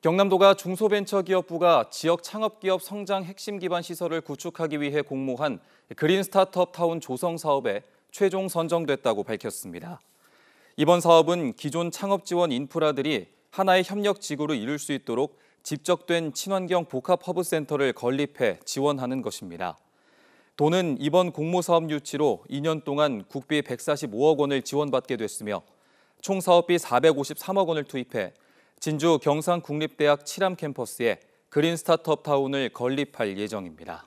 경남도가 중소벤처기업부가 지역 창업기업 성장 핵심 기반 시설을 구축하기 위해 공모한 그린 스타트업 타운 조성 사업에 최종 선정됐다고 밝혔습니다. 이번 사업은 기존 창업 지원 인프라들이 하나의 협력 지구로 이룰 수 있도록 집적된 친환경 복합 허브 센터를 건립해 지원하는 것입니다. 도는 이번 공모 사업 유치로 2년 동안 국비 145억 원을 지원받게 됐으며 총 사업비 453억 원을 투입해 진주 경상국립대학 칠암 캠퍼스에 그린 스타트업 타운을 건립할 예정입니다.